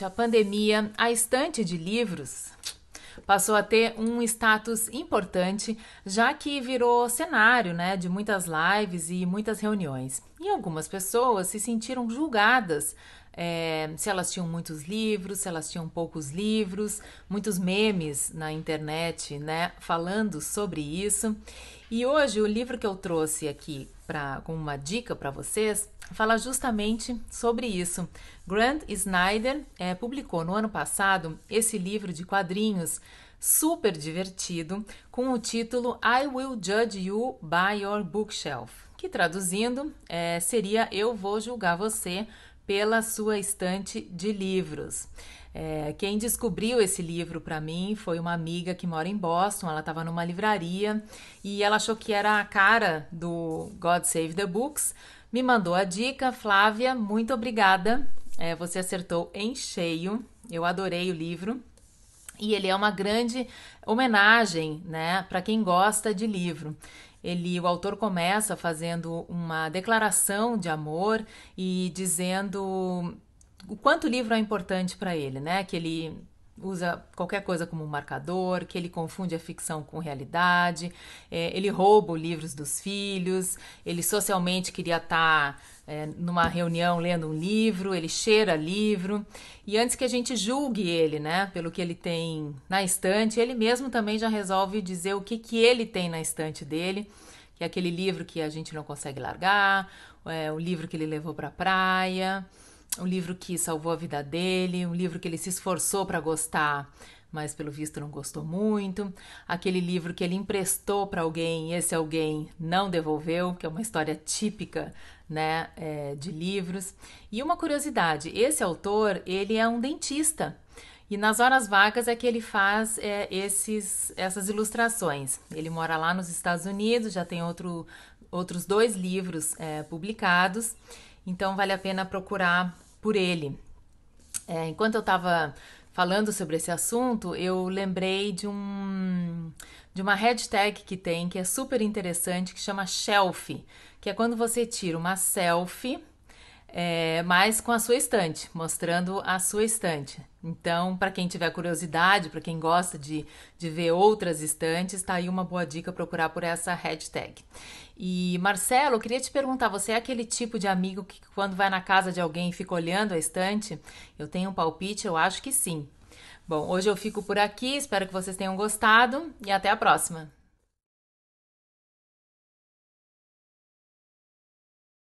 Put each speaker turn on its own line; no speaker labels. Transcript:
durante a pandemia, a estante de livros passou a ter um status importante, já que virou cenário né, de muitas lives e muitas reuniões. E algumas pessoas se sentiram julgadas é, se elas tinham muitos livros, se elas tinham poucos livros, muitos memes na internet, né, falando sobre isso. E hoje o livro que eu trouxe aqui para com uma dica para vocês fala justamente sobre isso. Grant Snyder é, publicou no ano passado esse livro de quadrinhos super divertido com o título I Will Judge You by Your Bookshelf, que traduzindo é, seria Eu Vou Julgar Você pela sua estante de livros. É, quem descobriu esse livro para mim foi uma amiga que mora em Boston. Ela estava numa livraria e ela achou que era a cara do God Save the Books. Me mandou a dica, Flávia. Muito obrigada. É, você acertou em cheio. Eu adorei o livro. E ele é uma grande homenagem, né, para quem gosta de livro. Ele, o autor começa fazendo uma declaração de amor e dizendo o quanto o livro é importante para ele, né? Que ele usa qualquer coisa como marcador, que ele confunde a ficção com realidade, é, ele rouba os livros dos filhos, ele socialmente queria estar. Tá, é, numa reunião lendo um livro, ele cheira livro, e antes que a gente julgue ele, né, pelo que ele tem na estante, ele mesmo também já resolve dizer o que, que ele tem na estante dele, que é aquele livro que a gente não consegue largar, é, o livro que ele levou para a praia, um livro que salvou a vida dele, um livro que ele se esforçou para gostar, mas pelo visto não gostou muito, aquele livro que ele emprestou para alguém e esse alguém não devolveu, que é uma história típica, né, é, de livros. E uma curiosidade, esse autor ele é um dentista. E nas horas vagas é que ele faz é, esses, essas ilustrações. Ele mora lá nos Estados Unidos, já tem outro, outros dois livros é, publicados. Então vale a pena procurar por ele. É, enquanto eu estava falando sobre esse assunto, eu lembrei de um de uma hashtag que tem que é super interessante que chama shelf, que é quando você tira uma selfie é, mas com a sua estante, mostrando a sua estante. Então, para quem tiver curiosidade, para quem gosta de, de ver outras estantes, está aí uma boa dica procurar por essa hashtag. E Marcelo, eu queria te perguntar, você é aquele tipo de amigo que quando vai na casa de alguém fica olhando a estante? Eu tenho um palpite, eu acho que sim. Bom, hoje eu fico por aqui, espero que vocês tenham gostado e até a próxima.